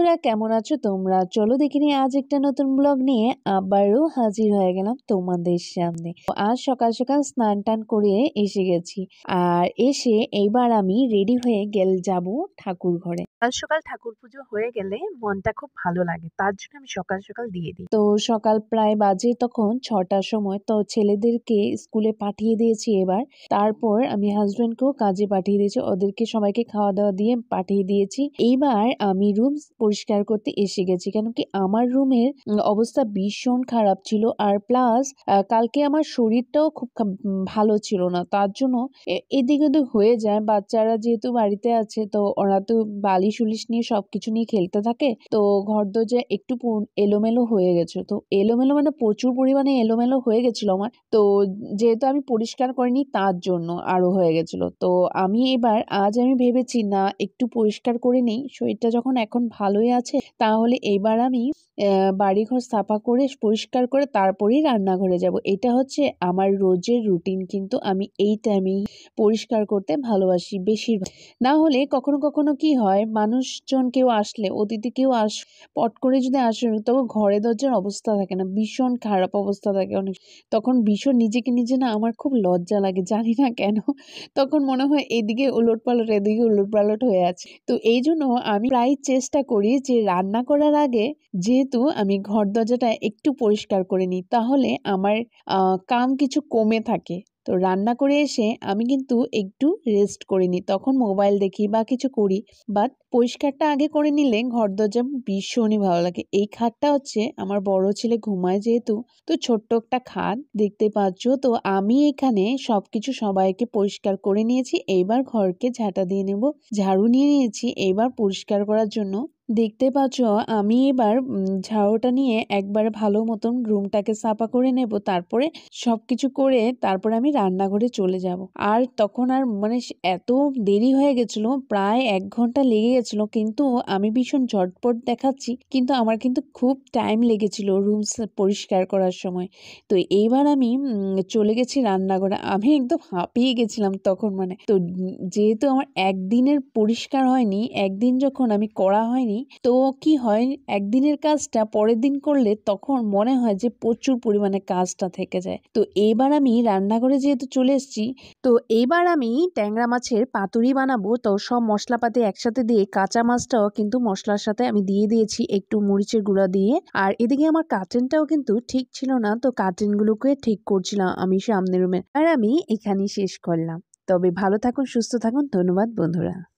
বন্ধুরা কেমন আছো তোমরা চলো দেখে নিয়ে আজ একটা নতুন ব্লগ নিয়ে আবারও হাজির হয়ে গেলাম তোমাদের সামনে আজ সকাল সকাল স্নান টান করে এসে গেছি আর এসে এইবার আমি রেডি হয়ে গেল যাব ঠাকুর ঘরে সকাল সকাল ঠাকুর পুজো হয়ে গেলে মনটা খুব ভালো লাগে তার জন্য আমি সকাল সকাল দিয়ে দিই তো সকাল প্রায় বাজে তখন ছটার সময় তো ছেলেদেরকে স্কুলে পাঠিয়ে দিয়েছি এবার তারপর আমি হাজব্যান্ডকেও কাজে পাঠিয়ে দিয়েছি ওদেরকে সবাইকে খাওয়া দাওয়া দিয়ে পাঠিয়ে দিয়েছি এইবার আমি রুম পরিষ্কার করতে এসে গেছি কেন কি আমার রুমের অবস্থা ভীষণ খারাপ ছিল আর প্লাস কালকে আমার শরীরটাও খুব ভালো ছিল না তার জন্য এদিক ওদিক হয়ে যায় বাচ্চারা যেহেতু বাড়িতে আছে তো ওরা তো বালি ইলিশ উলিশ নিয়ে সব কিছু নিয়ে খেলতে থাকে তো ঘর যে একটু এলোমেলো হয়ে গেছে তো এলোমেলো মানে প্রচুর পরিমাণে এলোমেলো হয়ে গেছিলো আমার তো যেহেতু আমি পরিষ্কার করিনি তার জন্য আরও হয়ে গেছিলো তো আমি এবার আজ আমি ভেবেছি না একটু পরিষ্কার করে নেই শরীরটা যখন এখন ভালোই আছে তাহলে এবার আমি বাড়িঘর সাফা করে পরিষ্কার করে তারপরেই রান্নাঘরে যাব এটা হচ্ছে আমার রোজের রুটিন কিন্তু আমি এই টাইমেই পরিষ্কার করতে ভালোবাসি বেশিরভাগ না হলে কখনো কখনো কি হয় মানুষজন কেউ আসলে অতিথি কেউ আস পট করে যদি আসে তখন ঘরে দরজার অবস্থা থাকে না ভীষণ খারাপ অবস্থা থাকে অনেক তখন ভীষণ নিজেকে নিজে না আমার খুব লজ্জা লাগে জানি না কেন তখন মনে হয় এদিকে উলট পালট এদিকে উলট পালট হয়ে আছে তো এই জন্য আমি প্রায় চেষ্টা করি যে রান্না করার আগে যেহেতু আমি ঘর দরজাটা একটু পরিষ্কার করে নিই তাহলে আমার কাম কিছু কমে থাকে তো রান্না করে এসে আমি কিন্তু একটু রেস্ট করে নিই তখন মোবাইল দেখি বা কিছু করি বাট পরিষ্কারটা আগে করে নিলে ঘর দরজা ভীষণই ভালো লাগে এই খাটটা হচ্ছে আমার বড় ছেলে ঘুমায় যেহেতু তো ছোট্ট একটা খাট দেখতে পাচ্ছ তো আমি এখানে সব কিছু সবাইকে পরিষ্কার করে নিয়েছি এইবার ঘরকে ঝাঁটা দিয়ে নেব ঝাড়ু নিয়ে নিয়েছি এইবার পরিষ্কার করার জন্য দেখতে পাচ্ছ আমি এবার ঝাড়ুটা নিয়ে একবার ভালো মতন রুমটাকে সাফা করে নেব তারপরে সব কিছু করে তারপরে আমি রান্নাঘরে চলে যাব। আর তখন আর মানে এত দেরি হয়ে গেছিল প্রায় এক ঘন্টা লেগে গেছিল কিন্তু আমি ভীষণ ঝটপট দেখাচ্ছি কিন্তু আমার কিন্তু খুব টাইম লেগেছিল রুম পরিষ্কার করার সময় তো এইবার আমি চলে গেছি রান্নাঘরে আমি একদম হাঁপিয়ে গেছিলাম তখন মানে তো যেহেতু আমার একদিনের পরিষ্কার হয়নি একদিন যখন আমি করা হয়নি তো কি হয় একদিনের কাজটা পরের দিন করলে তখন মনে হয় যে প্রচুর পরিমাণে কাজটা থেকে যায় তো এবার আমি রান্নাঘরে যেহেতু চলে এসেছি তো এইবার আমি ট্যাংরা মাছের পাতুরি বানাবো তো সব মশলাপাতি একসাথে দিয়ে কাঁচা মাছটাও কিন্তু মশলার সাথে আমি দিয়ে দিয়েছি একটু মরিচের গুঁড়া দিয়ে আর এদিকে আমার কাটেনটাও কিন্তু ঠিক ছিল না তো কাটেনগুলোকে ঠিক করছিলাম আমি সামনের রুমে আর আমি এখানেই শেষ করলাম তবে ভালো থাকুন সুস্থ থাকুন ধন্যবাদ বন্ধুরা